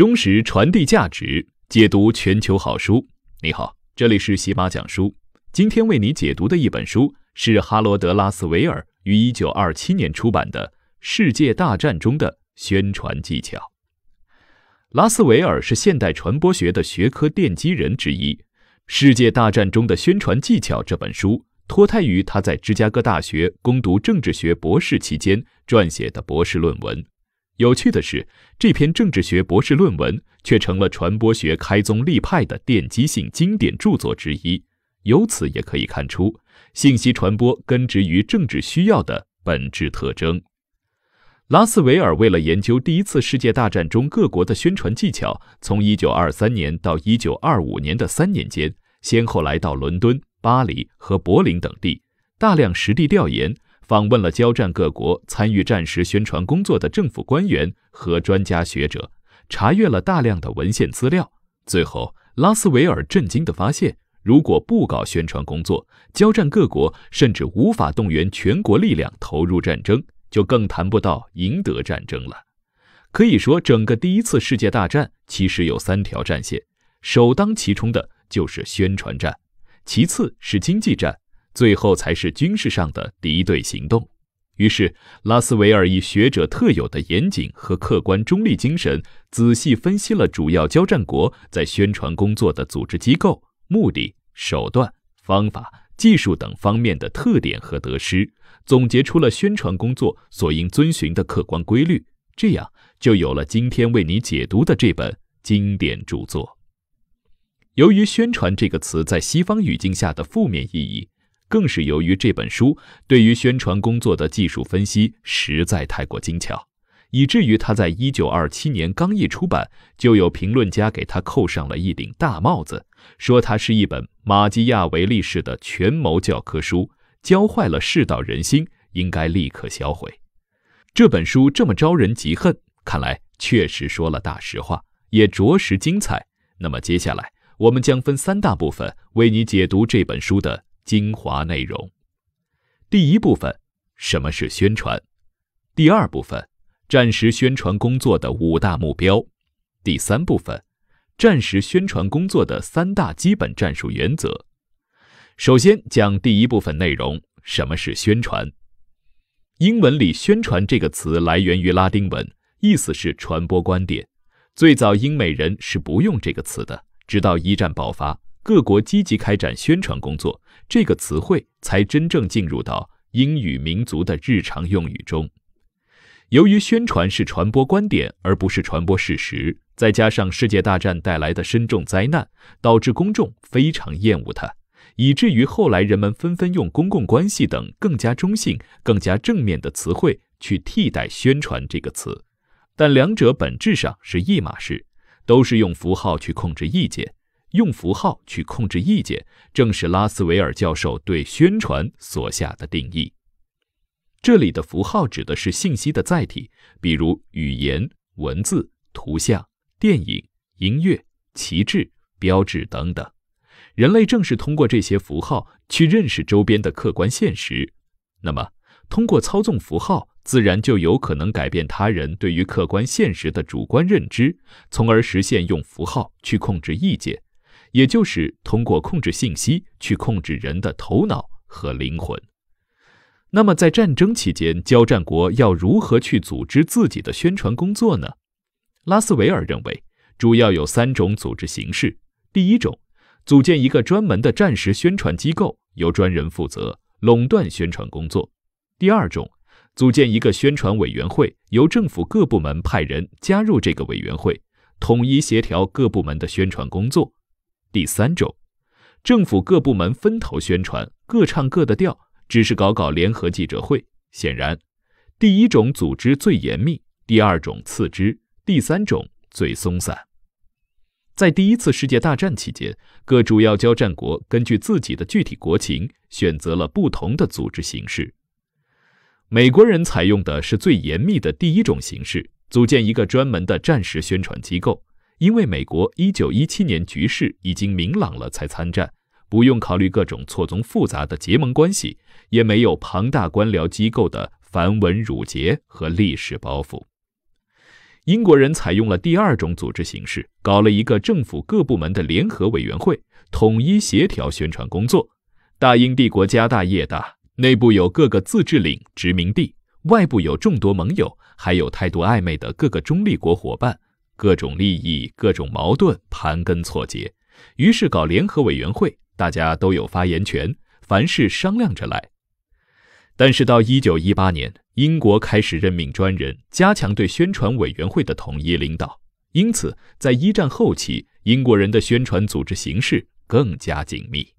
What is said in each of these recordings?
忠实传递价值，解读全球好书。你好，这里是喜马讲书。今天为你解读的一本书是哈罗德·拉斯维尔于一九二七年出版的《世界大战中的宣传技巧》。拉斯维尔是现代传播学的学科奠基人之一，《世界大战中的宣传技巧》这本书脱胎于他在芝加哥大学攻读政治学博士期间撰写的博士论文。有趣的是，这篇政治学博士论文却成了传播学开宗立派的奠基性经典著作之一。由此也可以看出，信息传播根植于政治需要的本质特征。拉斯韦尔为了研究第一次世界大战中各国的宣传技巧，从1923年到1925年的三年间，先后来到伦敦、巴黎和柏林等地，大量实地调研。访问了交战各国参与战时宣传工作的政府官员和专家学者，查阅了大量的文献资料。最后，拉斯韦尔震惊的发现，如果不搞宣传工作，交战各国甚至无法动员全国力量投入战争，就更谈不到赢得战争了。可以说，整个第一次世界大战其实有三条战线，首当其冲的就是宣传战，其次是经济战。最后才是军事上的敌对行动。于是，拉斯韦尔以学者特有的严谨和客观中立精神，仔细分析了主要交战国在宣传工作的组织机构、目的、手段、方法、技术等方面的特点和得失，总结出了宣传工作所应遵循的客观规律。这样，就有了今天为你解读的这本经典著作。由于“宣传”这个词在西方语境下的负面意义。更是由于这本书对于宣传工作的技术分析实在太过精巧，以至于他在一九二七年刚一出版，就有评论家给他扣上了一顶大帽子，说它是一本马基亚维利式的权谋教科书，教坏了世道人心，应该立刻销毁。这本书这么招人嫉恨，看来确实说了大实话，也着实精彩。那么接下来，我们将分三大部分为你解读这本书的。精华内容，第一部分，什么是宣传？第二部分，战时宣传工作的五大目标。第三部分，战时宣传工作的三大基本战术原则。首先讲第一部分内容，什么是宣传？英文里“宣传”这个词来源于拉丁文，意思是传播观点。最早英美人是不用这个词的，直到一战爆发，各国积极开展宣传工作。这个词汇才真正进入到英语民族的日常用语中。由于宣传是传播观点而不是传播事实，再加上世界大战带来的深重灾难，导致公众非常厌恶它，以至于后来人们纷纷用公共关系等更加中性、更加正面的词汇去替代“宣传”这个词。但两者本质上是一码事，都是用符号去控制意见。用符号去控制意见，正是拉斯维尔教授对宣传所下的定义。这里的符号指的是信息的载体，比如语言、文字、图像、电影、音乐、旗帜、标志等等。人类正是通过这些符号去认识周边的客观现实。那么，通过操纵符号，自然就有可能改变他人对于客观现实的主观认知，从而实现用符号去控制意见。也就是通过控制信息去控制人的头脑和灵魂。那么，在战争期间，交战国要如何去组织自己的宣传工作呢？拉斯韦尔认为，主要有三种组织形式：第一种，组建一个专门的战时宣传机构，由专人负责垄断宣传工作；第二种，组建一个宣传委员会，由政府各部门派人加入这个委员会，统一协调各部门的宣传工作。第三种，政府各部门分头宣传，各唱各的调，只是搞搞联合记者会。显然，第一种组织最严密，第二种次之，第三种最松散。在第一次世界大战期间，各主要交战国根据自己的具体国情，选择了不同的组织形式。美国人采用的是最严密的第一种形式，组建一个专门的战时宣传机构。因为美国一九一七年局势已经明朗了，才参战，不用考虑各种错综复杂的结盟关系，也没有庞大官僚机构的繁文缛节和历史包袱。英国人采用了第二种组织形式，搞了一个政府各部门的联合委员会，统一协调宣传工作。大英帝国家大业大，内部有各个自治领殖民地，外部有众多盟友，还有态度暧昧的各个中立国伙伴。各种利益、各种矛盾盘根错节，于是搞联合委员会，大家都有发言权，凡事商量着来。但是到一九一八年，英国开始任命专人，加强对宣传委员会的统一领导，因此在一战后期，英国人的宣传组织形式更加紧密。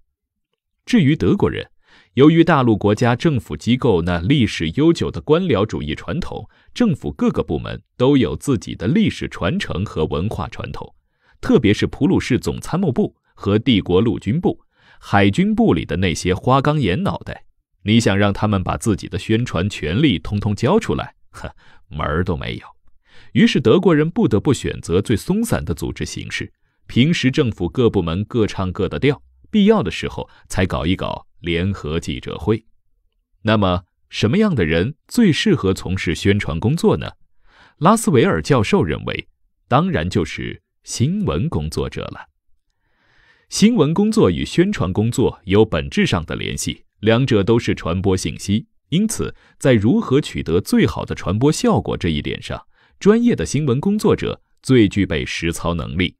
至于德国人，由于大陆国家政府机构那历史悠久的官僚主义传统，政府各个部门都有自己的历史传承和文化传统，特别是普鲁士总参谋部和帝国陆军部、海军部里的那些花岗岩脑袋，你想让他们把自己的宣传权力通通交出来？呵，门儿都没有。于是德国人不得不选择最松散的组织形式，平时政府各部门各唱各的调。必要的时候才搞一搞联合记者会。那么，什么样的人最适合从事宣传工作呢？拉斯维尔教授认为，当然就是新闻工作者了。新闻工作与宣传工作有本质上的联系，两者都是传播信息，因此，在如何取得最好的传播效果这一点上，专业的新闻工作者最具备实操能力。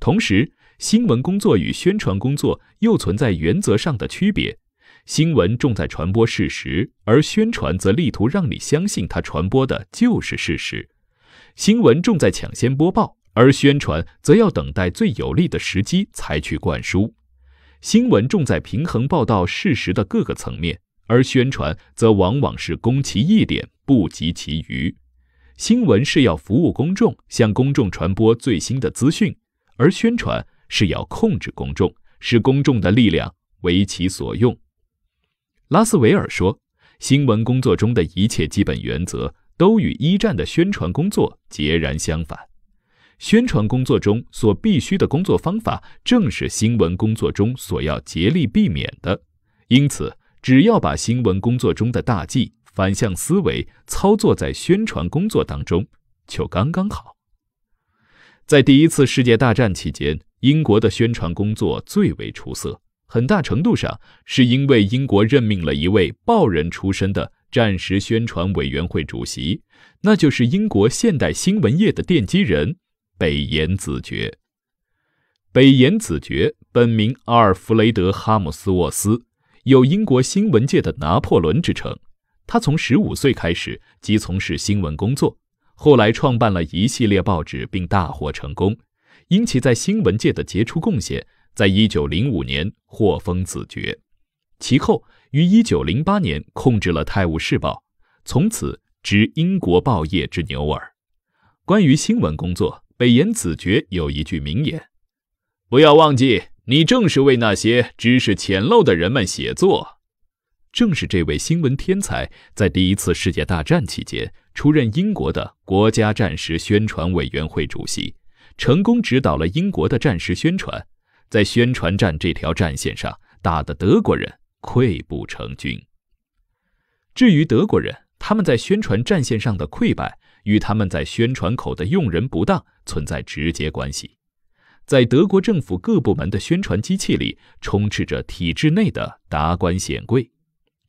同时，新闻工作与宣传工作又存在原则上的区别：新闻重在传播事实，而宣传则力图让你相信它传播的就是事实；新闻重在抢先播报，而宣传则要等待最有利的时机才去灌输；新闻重在平衡报道事实的各个层面，而宣传则往往是攻其一点，不及其余。新闻是要服务公众，向公众传播最新的资讯，而宣传。是要控制公众，使公众的力量为其所用。拉斯韦尔说：“新闻工作中的一切基本原则都与一战的宣传工作截然相反，宣传工作中所必须的工作方法，正是新闻工作中所要竭力避免的。因此，只要把新闻工作中的大忌——反向思维操作在宣传工作当中，就刚刚好。”在第一次世界大战期间。英国的宣传工作最为出色，很大程度上是因为英国任命了一位报人出身的战时宣传委员会主席，那就是英国现代新闻业的奠基人北岩子爵。北岩子爵本名阿尔弗雷德哈姆斯沃斯，有英国新闻界的拿破仑之称。他从十五岁开始即从事新闻工作，后来创办了一系列报纸并大获成功。因其在新闻界的杰出贡献，在一九零五年获封子爵。其后于一九零八年控制了《泰晤士报》，从此执英国报业之牛耳。关于新闻工作，北岩子爵有一句名言：“不要忘记，你正是为那些知识浅陋的人们写作。”正是这位新闻天才，在第一次世界大战期间出任英国的国家战时宣传委员会主席。成功指导了英国的战时宣传，在宣传战这条战线上，打得德国人溃不成军。至于德国人，他们在宣传战线上的溃败，与他们在宣传口的用人不当存在直接关系。在德国政府各部门的宣传机器里，充斥着体制内的达官显贵，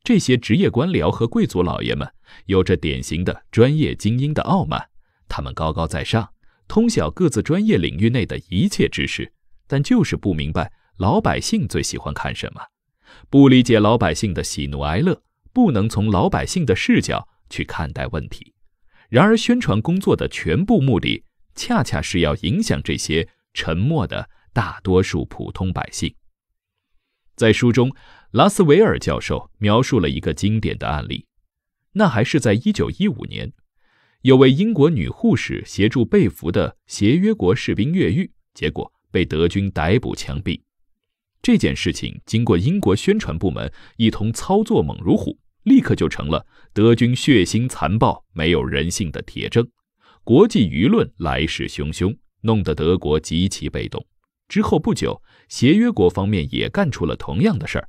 这些职业官僚和贵族老爷们，有着典型的专业精英的傲慢，他们高高在上。通晓各自专业领域内的一切知识，但就是不明白老百姓最喜欢看什么，不理解老百姓的喜怒哀乐，不能从老百姓的视角去看待问题。然而，宣传工作的全部目的，恰恰是要影响这些沉默的大多数普通百姓。在书中，拉斯韦尔教授描述了一个经典的案例，那还是在一九一五年。有位英国女护士协助被俘的协约国士兵越狱，结果被德军逮捕枪毙。这件事情经过英国宣传部门一通操作猛如虎，立刻就成了德军血腥残暴、没有人性的铁证。国际舆论来势汹汹，弄得德国极其被动。之后不久，协约国方面也干出了同样的事儿：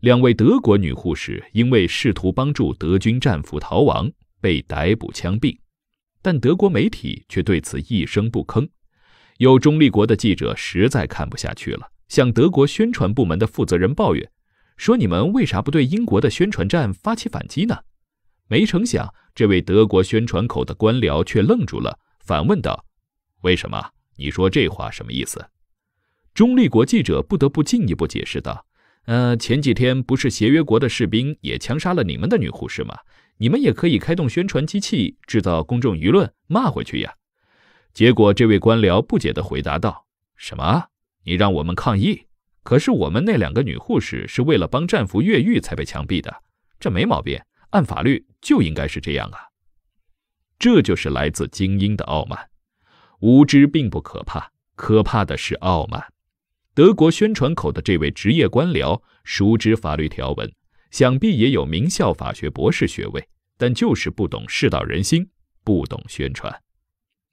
两位德国女护士因为试图帮助德军战俘逃亡。被逮捕枪毙，但德国媒体却对此一声不吭。有中立国的记者实在看不下去了，向德国宣传部门的负责人抱怨，说：“你们为啥不对英国的宣传战发起反击呢？”没成想，这位德国宣传口的官僚却愣住了，反问道：“为什么？你说这话什么意思？”中立国记者不得不进一步解释道：“呃，前几天不是协约国的士兵也枪杀了你们的女护士吗？”你们也可以开动宣传机器，制造公众舆论，骂回去呀！结果，这位官僚不解的回答道：“什么？你让我们抗议？可是我们那两个女护士是为了帮战俘越狱才被枪毙的，这没毛病，按法律就应该是这样啊！”这就是来自精英的傲慢。无知并不可怕，可怕的是傲慢。德国宣传口的这位职业官僚熟知法律条文。想必也有名校法学博士学位，但就是不懂世道人心，不懂宣传。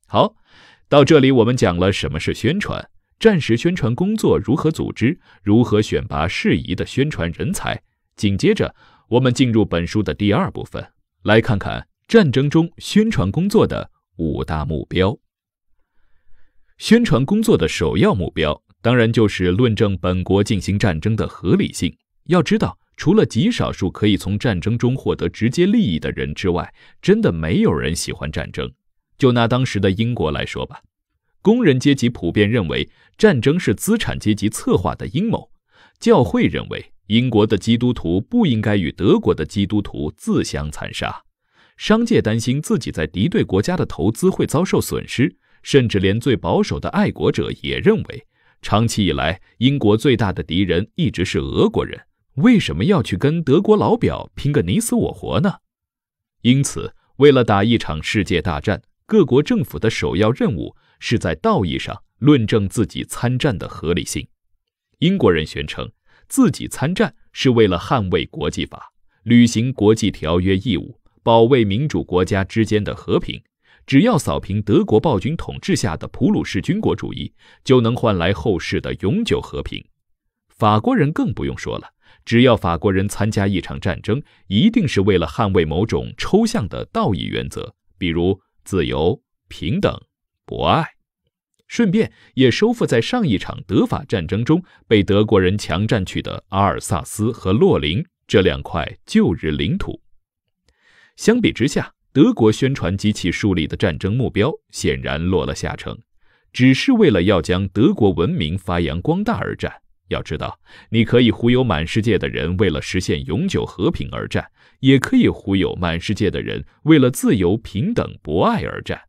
好，到这里我们讲了什么是宣传，战时宣传工作如何组织，如何选拔适宜的宣传人才。紧接着，我们进入本书的第二部分，来看看战争中宣传工作的五大目标。宣传工作的首要目标，当然就是论证本国进行战争的合理性。要知道。除了极少数可以从战争中获得直接利益的人之外，真的没有人喜欢战争。就拿当时的英国来说吧，工人阶级普遍认为战争是资产阶级策划的阴谋；教会认为英国的基督徒不应该与德国的基督徒自相残杀；商界担心自己在敌对国家的投资会遭受损失；甚至连最保守的爱国者也认为，长期以来英国最大的敌人一直是俄国人。为什么要去跟德国老表拼个你死我活呢？因此，为了打一场世界大战，各国政府的首要任务是在道义上论证自己参战的合理性。英国人宣称，自己参战是为了捍卫国际法、履行国际条约义务、保卫民主国家之间的和平。只要扫平德国暴君统治下的普鲁士军国主义，就能换来后世的永久和平。法国人更不用说了。只要法国人参加一场战争，一定是为了捍卫某种抽象的道义原则，比如自由、平等、博爱，顺便也收复在上一场德法战争中被德国人强占去的阿尔萨斯和洛林这两块旧日领土。相比之下，德国宣传机器树立的战争目标显然落了下乘，只是为了要将德国文明发扬光大而战。要知道，你可以忽悠满世界的人为了实现永久和平而战，也可以忽悠满世界的人为了自由、平等、博爱而战，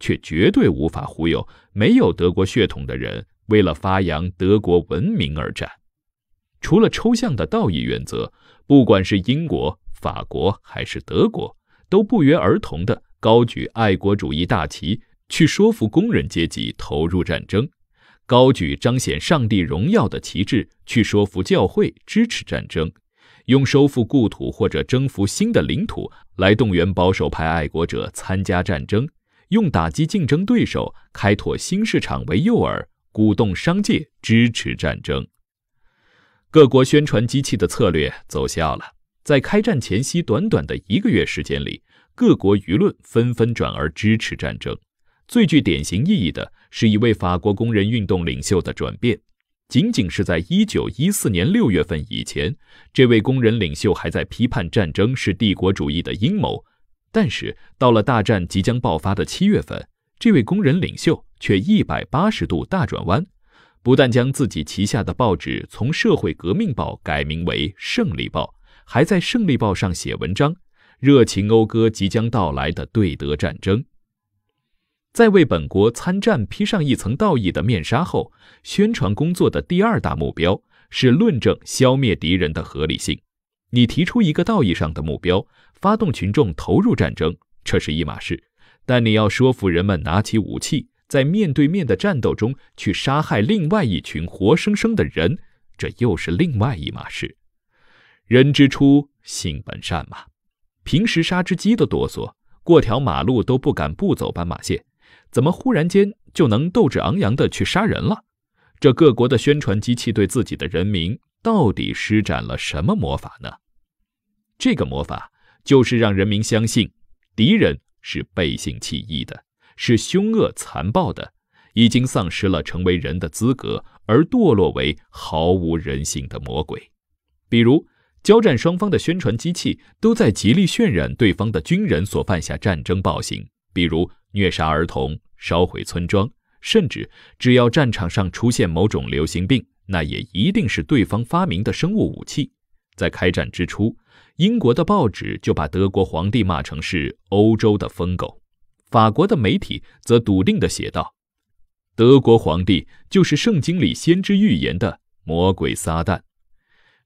却绝对无法忽悠没有德国血统的人为了发扬德国文明而战。除了抽象的道义原则，不管是英国、法国还是德国，都不约而同地高举爱国主义大旗，去说服工人阶级投入战争。高举彰显上帝荣耀的旗帜，去说服教会支持战争；用收复故土或者征服新的领土来动员保守派爱国者参加战争；用打击竞争对手、开拓新市场为诱饵，鼓动商界支持战争。各国宣传机器的策略奏效了，在开战前夕短短的一个月时间里，各国舆论纷纷转而支持战争。最具典型意义的是一位法国工人运动领袖的转变。仅仅是在1914年6月份以前，这位工人领袖还在批判战争是帝国主义的阴谋，但是到了大战即将爆发的7月份，这位工人领袖却一百八十度大转弯，不但将自己旗下的报纸从《社会革命报》改名为《胜利报》，还在《胜利报》上写文章，热情讴歌即将到来的对德战争。在为本国参战披上一层道义的面纱后，宣传工作的第二大目标是论证消灭敌人的合理性。你提出一个道义上的目标，发动群众投入战争，这是一码事；但你要说服人们拿起武器，在面对面的战斗中去杀害另外一群活生生的人，这又是另外一码事。人之初，性本善嘛，平时杀只鸡都哆嗦，过条马路都不敢不走斑马线。怎么忽然间就能斗志昂扬地去杀人了？这各国的宣传机器对自己的人民到底施展了什么魔法呢？这个魔法就是让人民相信，敌人是背信弃义的，是凶恶残暴的，已经丧失了成为人的资格，而堕落为毫无人性的魔鬼。比如，交战双方的宣传机器都在极力渲染对方的军人所犯下战争暴行，比如。虐杀儿童、烧毁村庄，甚至只要战场上出现某种流行病，那也一定是对方发明的生物武器。在开战之初，英国的报纸就把德国皇帝骂成是欧洲的疯狗；法国的媒体则笃定地写道：“德国皇帝就是圣经里先知预言的魔鬼撒旦。”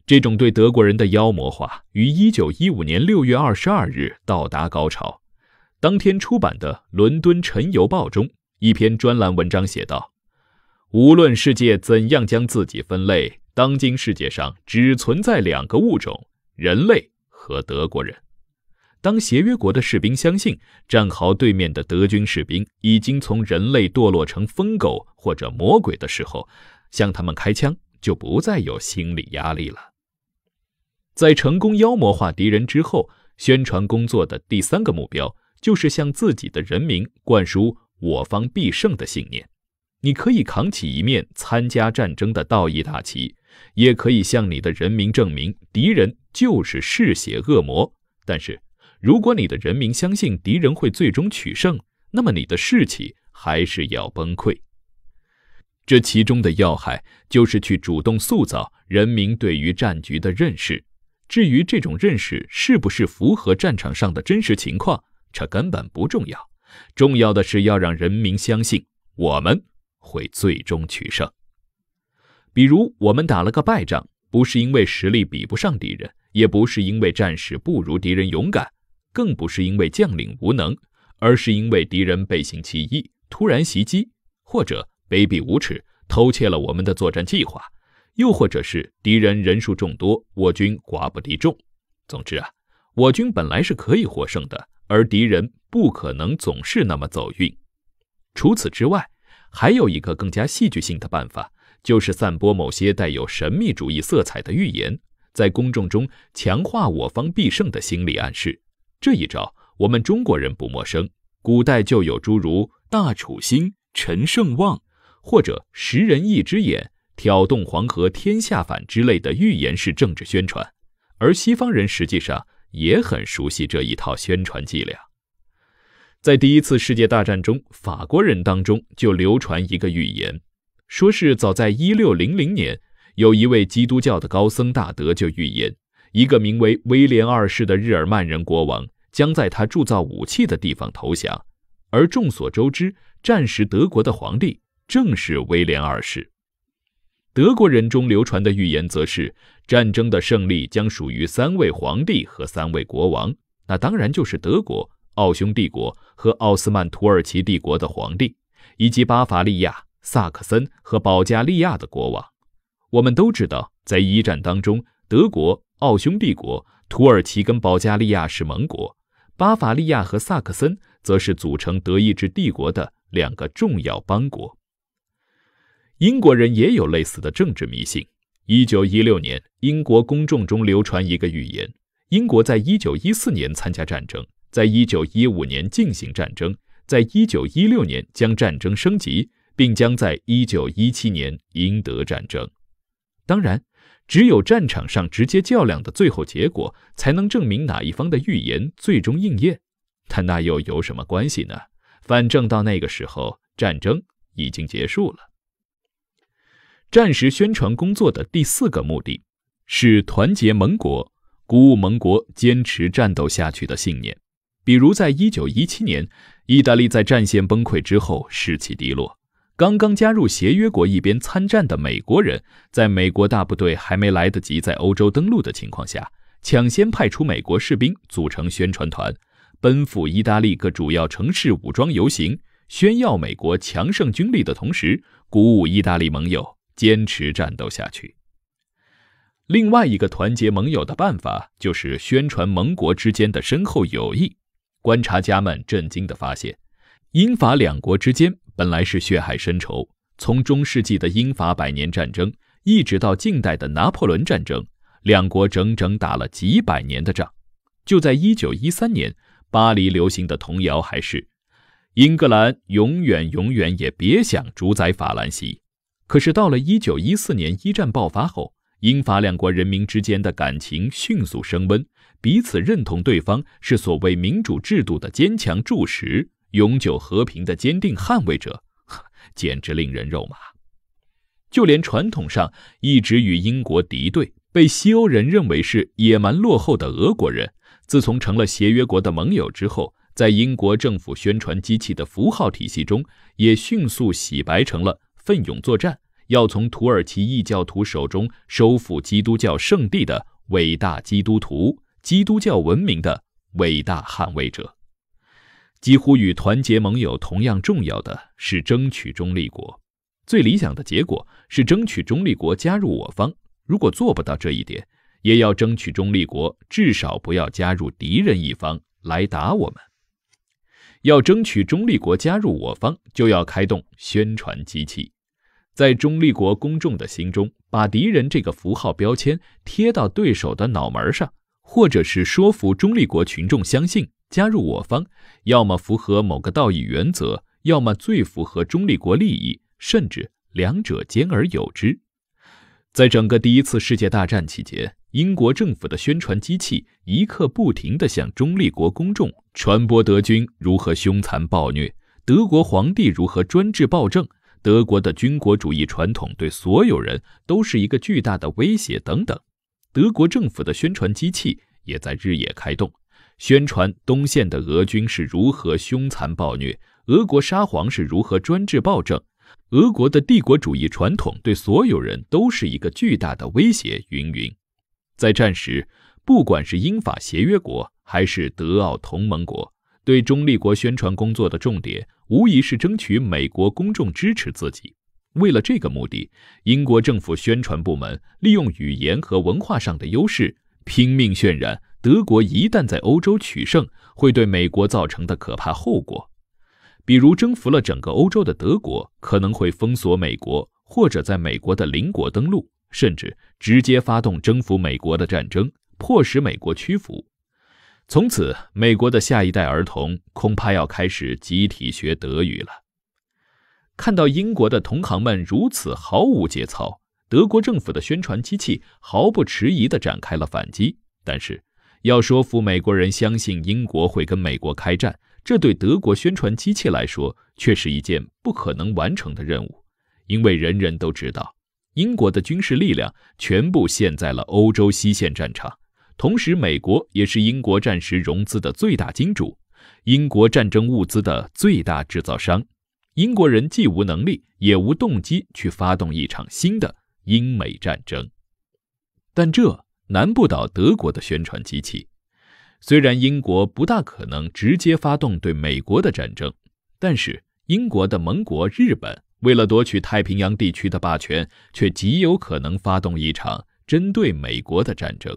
这种对德国人的妖魔化，于一九一五年六月二十二日到达高潮。当天出版的《伦敦晨邮报》中一篇专栏文章写道：“无论世界怎样将自己分类，当今世界上只存在两个物种——人类和德国人。当协约国的士兵相信战壕对面的德军士兵已经从人类堕落成疯狗或者魔鬼的时候，向他们开枪就不再有心理压力了。在成功妖魔化敌人之后，宣传工作的第三个目标。”就是向自己的人民灌输我方必胜的信念。你可以扛起一面参加战争的道义大旗，也可以向你的人民证明敌人就是嗜血恶魔。但是，如果你的人民相信敌人会最终取胜，那么你的士气还是要崩溃。这其中的要害就是去主动塑造人民对于战局的认识。至于这种认识是不是符合战场上的真实情况？这根本不重要，重要的是要让人民相信我们会最终取胜。比如，我们打了个败仗，不是因为实力比不上敌人，也不是因为战士不如敌人勇敢，更不是因为将领无能，而是因为敌人背信弃义，突然袭击，或者卑鄙无耻偷窃了我们的作战计划，又或者是敌人人数众多，我军寡不敌众。总之啊，我军本来是可以获胜的。而敌人不可能总是那么走运。除此之外，还有一个更加戏剧性的办法，就是散播某些带有神秘主义色彩的预言，在公众中强化我方必胜的心理暗示。这一招我们中国人不陌生，古代就有诸如“大楚兴，陈胜旺”或者“十人一只眼，挑动黄河天下反”之类的预言式政治宣传。而西方人实际上……也很熟悉这一套宣传伎俩。在第一次世界大战中，法国人当中就流传一个预言，说是早在一六零零年，有一位基督教的高僧大德就预言，一个名为威廉二世的日耳曼人国王将在他铸造武器的地方投降。而众所周知，战时德国的皇帝正是威廉二世。德国人中流传的预言则是，战争的胜利将属于三位皇帝和三位国王。那当然就是德国、奥匈帝国和奥斯曼土耳其帝国的皇帝，以及巴伐利亚、萨克森和保加利亚的国王。我们都知道，在一战当中，德国、奥匈帝国、土耳其跟保加利亚是盟国，巴伐利亚和萨克森则是组成德意志帝国的两个重要邦国。英国人也有类似的政治迷信。一九一六年，英国公众中流传一个预言：英国在一九一四年参加战争，在一九一五年进行战争，在一九一六年将战争升级，并将在一九一七年赢得战争。当然，只有战场上直接较量的最后结果，才能证明哪一方的预言最终应验。但那又有什么关系呢？反正到那个时候，战争已经结束了。战时宣传工作的第四个目的是团结盟国，鼓舞盟国坚持战斗下去的信念。比如，在一九一七年，意大利在战线崩溃之后士气低落，刚刚加入协约国一边参战的美国人，在美国大部队还没来得及在欧洲登陆的情况下，抢先派出美国士兵组成宣传团，奔赴意大利各主要城市武装游行，炫耀美国强盛军力的同时，鼓舞意大利盟友。坚持战斗下去。另外一个团结盟友的办法就是宣传盟国之间的深厚友谊。观察家们震惊的发现，英法两国之间本来是血海深仇，从中世纪的英法百年战争，一直到近代的拿破仑战争，两国整整打了几百年的仗。就在一九一三年，巴黎流行的童谣还是：“英格兰永远永远也别想主宰法兰西。”可是到了一九一四年，一战爆发后，英法两国人民之间的感情迅速升温，彼此认同对方是所谓民主制度的坚强柱石、永久和平的坚定捍卫者，简直令人肉麻。就连传统上一直与英国敌对、被西欧人认为是野蛮落后的俄国人，自从成了协约国的盟友之后，在英国政府宣传机器的符号体系中，也迅速洗白成了。奋勇作战，要从土耳其异教徒手中收复基督教圣地的伟大基督徒、基督教文明的伟大捍卫者。几乎与团结盟友同样重要的是争取中立国。最理想的结果是争取中立国加入我方。如果做不到这一点，也要争取中立国至少不要加入敌人一方来打我们。要争取中立国加入我方，就要开动宣传机器。在中立国公众的心中，把敌人这个符号标签贴到对手的脑门上，或者是说服中立国群众相信，加入我方，要么符合某个道义原则，要么最符合中立国利益，甚至两者兼而有之。在整个第一次世界大战期间，英国政府的宣传机器一刻不停地向中立国公众传播德军如何凶残暴虐，德国皇帝如何专制暴政。德国的军国主义传统对所有人都是一个巨大的威胁，等等。德国政府的宣传机器也在日夜开动，宣传东线的俄军是如何凶残暴虐，俄国沙皇是如何专制暴政，俄国的帝国主义传统对所有人都是一个巨大的威胁，云云。在战时，不管是英法协约国还是德奥同盟国。对中立国宣传工作的重点，无疑是争取美国公众支持自己。为了这个目的，英国政府宣传部门利用语言和文化上的优势，拼命渲染德国一旦在欧洲取胜，会对美国造成的可怕后果。比如，征服了整个欧洲的德国，可能会封锁美国，或者在美国的邻国登陆，甚至直接发动征服美国的战争，迫使美国屈服。从此，美国的下一代儿童恐怕要开始集体学德语了。看到英国的同行们如此毫无节操，德国政府的宣传机器毫不迟疑地展开了反击。但是，要说服美国人相信英国会跟美国开战，这对德国宣传机器来说却是一件不可能完成的任务，因为人人都知道，英国的军事力量全部陷在了欧洲西线战场。同时，美国也是英国战时融资的最大金主，英国战争物资的最大制造商。英国人既无能力，也无动机去发动一场新的英美战争，但这难不倒德国的宣传机器。虽然英国不大可能直接发动对美国的战争，但是英国的盟国日本为了夺取太平洋地区的霸权，却极有可能发动一场针对美国的战争。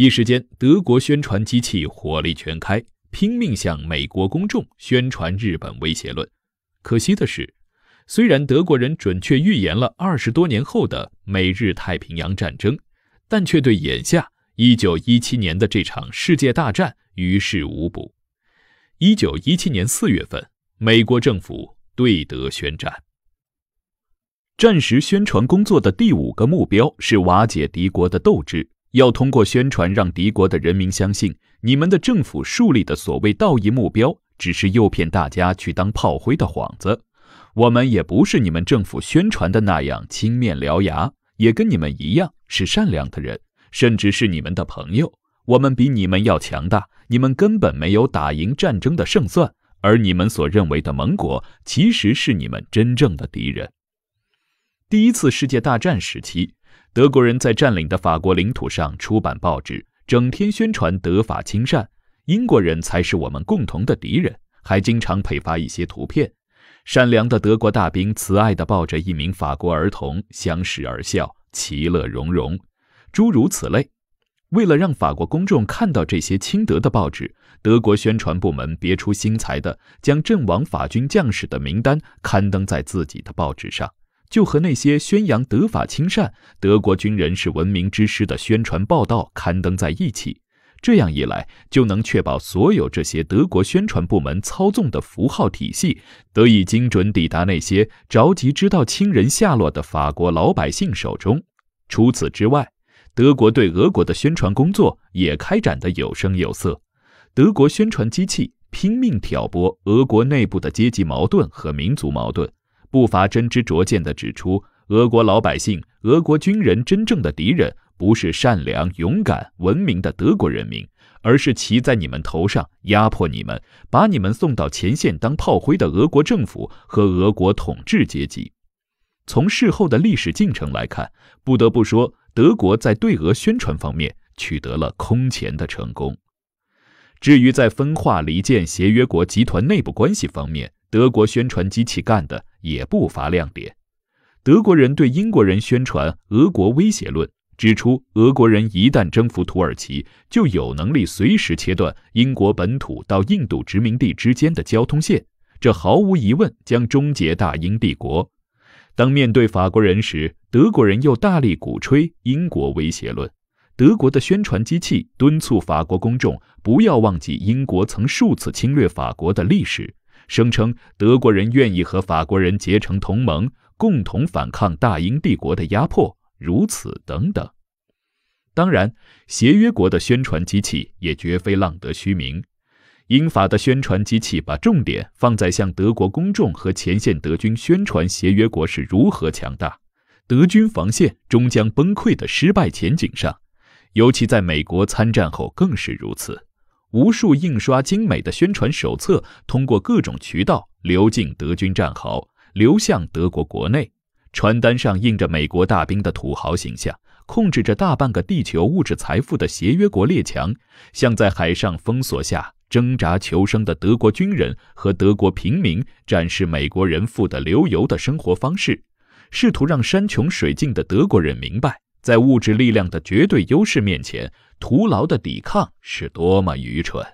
一时间，德国宣传机器火力全开，拼命向美国公众宣传日本威胁论。可惜的是，虽然德国人准确预言了二十多年后的美日太平洋战争，但却对眼下一九一七年的这场世界大战于事无补。一九一七年四月份，美国政府对德宣战。战时宣传工作的第五个目标是瓦解敌国的斗志。要通过宣传，让敌国的人民相信，你们的政府树立的所谓道义目标，只是诱骗大家去当炮灰的幌子。我们也不是你们政府宣传的那样青面獠牙，也跟你们一样是善良的人，甚至是你们的朋友。我们比你们要强大，你们根本没有打赢战争的胜算。而你们所认为的盟国，其实是你们真正的敌人。第一次世界大战时期。德国人在占领的法国领土上出版报纸，整天宣传德法亲善，英国人才是我们共同的敌人，还经常配发一些图片：善良的德国大兵慈爱地抱着一名法国儿童，相视而笑，其乐融融，诸如此类。为了让法国公众看到这些亲德的报纸，德国宣传部门别出心裁地将阵亡法军将士的名单刊登在自己的报纸上。就和那些宣扬德法亲善、德国军人是文明之师的宣传报道刊登在一起，这样一来，就能确保所有这些德国宣传部门操纵的符号体系得以精准抵达那些着急知道亲人下落的法国老百姓手中。除此之外，德国对俄国的宣传工作也开展得有声有色，德国宣传机器拼命挑拨俄国内部的阶级矛盾和民族矛盾。不乏真知灼见地指出，俄国老百姓、俄国军人真正的敌人不是善良、勇敢、文明的德国人民，而是骑在你们头上压迫你们、把你们送到前线当炮灰的俄国政府和俄国统治阶级。从事后的历史进程来看，不得不说，德国在对俄宣传方面取得了空前的成功。至于在分化离间协约国集团内部关系方面，德国宣传机器干的。也不乏亮点。德国人对英国人宣传俄国威胁论，指出俄国人一旦征服土耳其，就有能力随时切断英国本土到印度殖民地之间的交通线，这毫无疑问将终结大英帝国。当面对法国人时，德国人又大力鼓吹英国威胁论。德国的宣传机器敦促法国公众不要忘记英国曾数次侵略法国的历史。声称德国人愿意和法国人结成同盟，共同反抗大英帝国的压迫，如此等等。当然，协约国的宣传机器也绝非浪得虚名。英法的宣传机器把重点放在向德国公众和前线德军宣传协约国是如何强大，德军防线终将崩溃的失败前景上，尤其在美国参战后更是如此。无数印刷精美的宣传手册通过各种渠道流进德军战壕，流向德国国内。传单上印着美国大兵的土豪形象，控制着大半个地球物质财富的协约国列强，像在海上封锁下挣扎求生的德国军人和德国平民展示美国人富得流油的生活方式，试图让山穷水尽的德国人明白。在物质力量的绝对优势面前，徒劳的抵抗是多么愚蠢！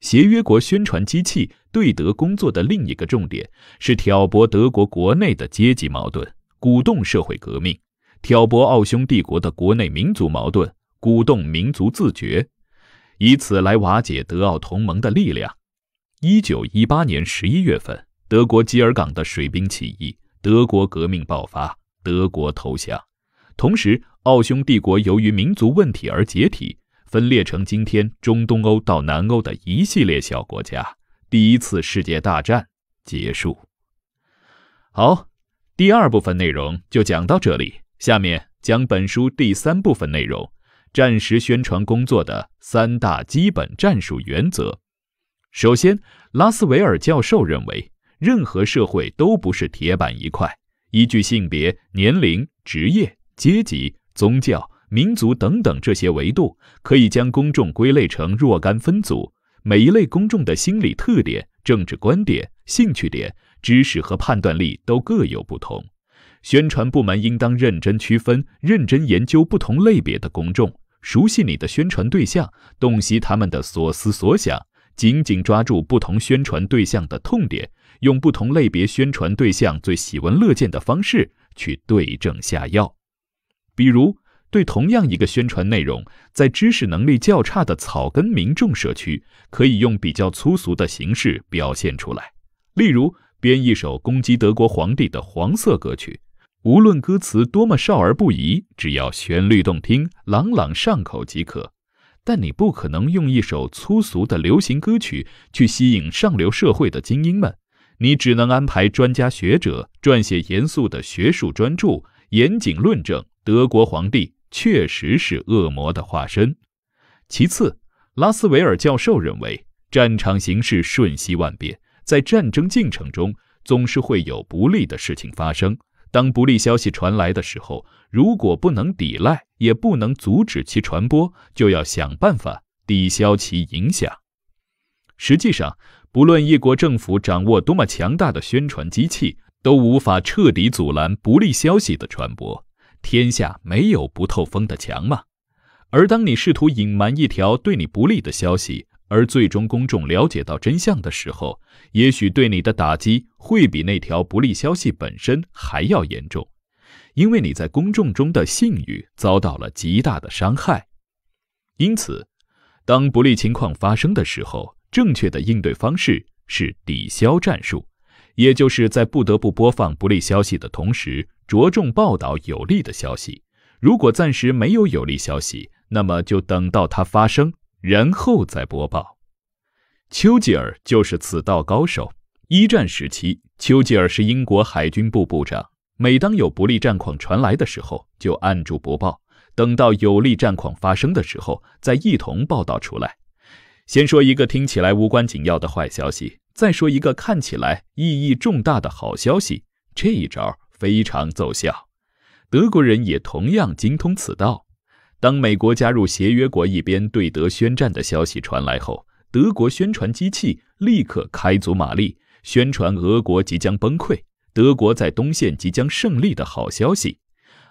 协约国宣传机器对德工作的另一个重点是挑拨德国国内的阶级矛盾，鼓动社会革命；挑拨奥匈帝国的国内民族矛盾，鼓动民族自觉，以此来瓦解德奥同盟的力量。一九一八年十一月份，德国基尔港的水兵起义，德国革命爆发，德国投降。同时，奥匈帝国由于民族问题而解体，分裂成今天中东欧到南欧的一系列小国家。第一次世界大战结束。好，第二部分内容就讲到这里。下面讲本书第三部分内容：战时宣传工作的三大基本战术原则。首先，拉斯韦尔教授认为，任何社会都不是铁板一块，依据性别、年龄、职业。阶级、宗教、民族等等这些维度，可以将公众归类成若干分组。每一类公众的心理特点、政治观点、兴趣点、知识和判断力都各有不同。宣传部门应当认真区分、认真研究不同类别的公众，熟悉你的宣传对象，洞悉他们的所思所想，紧紧抓住不同宣传对象的痛点，用不同类别宣传对象最喜闻乐见的方式去对症下药。比如，对同样一个宣传内容，在知识能力较差的草根民众社区，可以用比较粗俗的形式表现出来。例如，编一首攻击德国皇帝的黄色歌曲，无论歌词多么少儿不宜，只要旋律动听、朗朗上口即可。但你不可能用一首粗俗的流行歌曲去吸引上流社会的精英们，你只能安排专家学者撰写严肃的学术专著，严谨论证。德国皇帝确实是恶魔的化身。其次，拉斯韦尔教授认为，战场形势瞬息万变，在战争进程中总是会有不利的事情发生。当不利消息传来的时候，如果不能抵赖，也不能阻止其传播，就要想办法抵消其影响。实际上，不论一国政府掌握多么强大的宣传机器，都无法彻底阻拦不利消息的传播。天下没有不透风的墙嘛。而当你试图隐瞒一条对你不利的消息，而最终公众了解到真相的时候，也许对你的打击会比那条不利消息本身还要严重，因为你在公众中的信誉遭到了极大的伤害。因此，当不利情况发生的时候，正确的应对方式是抵消战术。也就是在不得不播放不利消息的同时，着重报道有利的消息。如果暂时没有有利消息，那么就等到它发生，然后再播报。丘吉尔就是此道高手。一战时期，丘吉尔是英国海军部部长。每当有不利战况传来的时候，就按住不报；等到有利战况发生的时候，再一同报道出来。先说一个听起来无关紧要的坏消息。再说一个看起来意义重大的好消息，这一招非常奏效。德国人也同样精通此道。当美国加入协约国一边对德宣战的消息传来后，德国宣传机器立刻开足马力，宣传俄国即将崩溃、德国在东线即将胜利的好消息。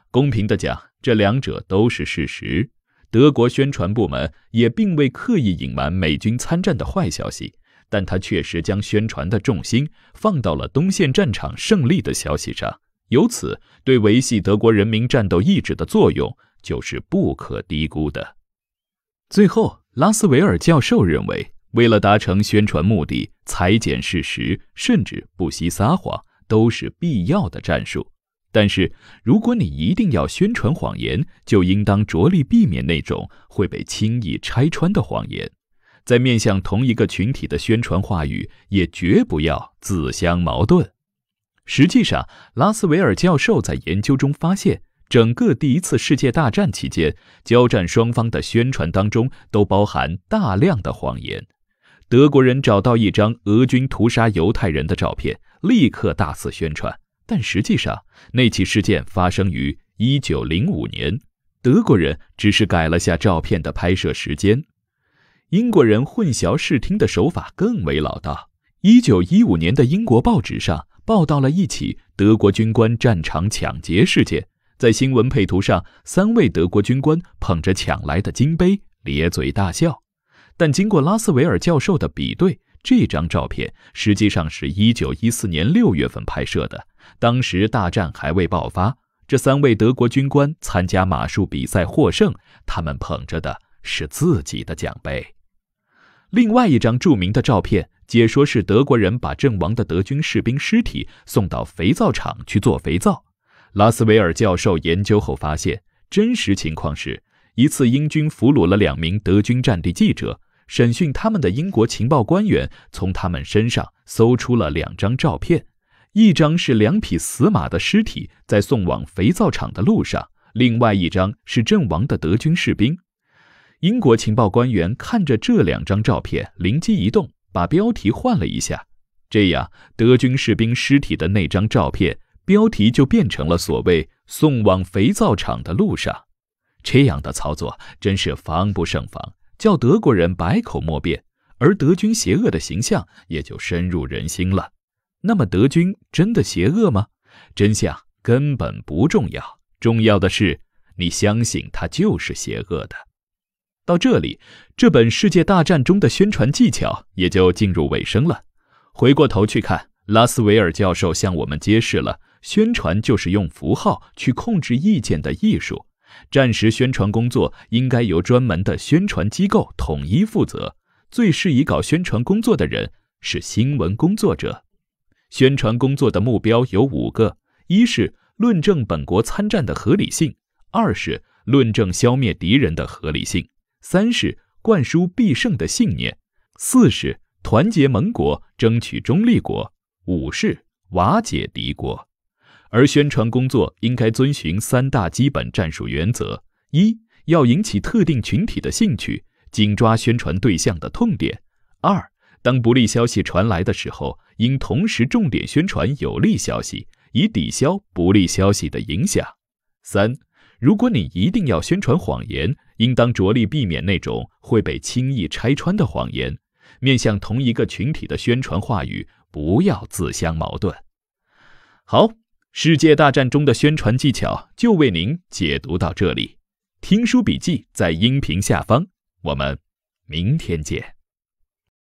公平地讲，这两者都是事实。德国宣传部门也并未刻意隐瞒美军参战的坏消息。但他确实将宣传的重心放到了东线战场胜利的消息上，由此对维系德国人民战斗意志的作用就是不可低估的。最后，拉斯韦尔教授认为，为了达成宣传目的，裁剪事实，甚至不惜撒谎，都是必要的战术。但是，如果你一定要宣传谎言，就应当着力避免那种会被轻易拆穿的谎言。在面向同一个群体的宣传话语，也绝不要自相矛盾。实际上，拉斯韦尔教授在研究中发现，整个第一次世界大战期间，交战双方的宣传当中都包含大量的谎言。德国人找到一张俄军屠杀犹太人的照片，立刻大肆宣传，但实际上那起事件发生于一九零五年，德国人只是改了下照片的拍摄时间。英国人混淆视听的手法更为老道。一九一五年的英国报纸上报道了一起德国军官战场抢劫事件，在新闻配图上，三位德国军官捧着抢来的金杯，咧嘴大笑。但经过拉斯维尔教授的比对，这张照片实际上是一九一四年六月份拍摄的，当时大战还未爆发。这三位德国军官参加马术比赛获胜，他们捧着的是自己的奖杯。另外一张著名的照片，解说是德国人把阵亡的德军士兵尸体送到肥皂厂去做肥皂。拉斯维尔教授研究后发现，真实情况是：一次英军俘虏了两名德军战地记者，审讯他们的英国情报官员从他们身上搜出了两张照片，一张是两匹死马的尸体在送往肥皂厂的路上，另外一张是阵亡的德军士兵。英国情报官员看着这两张照片，灵机一动，把标题换了一下。这样，德军士兵尸体的那张照片标题就变成了“所谓送往肥皂厂的路上”。这样的操作真是防不胜防，叫德国人百口莫辩，而德军邪恶的形象也就深入人心了。那么，德军真的邪恶吗？真相根本不重要，重要的是你相信他就是邪恶的。到这里，这本《世界大战中的宣传技巧》也就进入尾声了。回过头去看，拉斯维尔教授向我们揭示了：宣传就是用符号去控制意见的艺术。战时宣传工作应该由专门的宣传机构统一负责。最适宜搞宣传工作的人是新闻工作者。宣传工作的目标有五个：一是论证本国参战的合理性；二是论证消灭敌人的合理性。三是灌输必胜的信念，四是团结盟国，争取中立国，五是瓦解敌国。而宣传工作应该遵循三大基本战术原则：一要引起特定群体的兴趣，紧抓宣传对象的痛点；二当不利消息传来的时候，应同时重点宣传有利消息，以抵消不利消息的影响；三如果你一定要宣传谎言。应当着力避免那种会被轻易拆穿的谎言，面向同一个群体的宣传话语不要自相矛盾。好，世界大战中的宣传技巧就为您解读到这里，听书笔记在音频下方，我们明天见。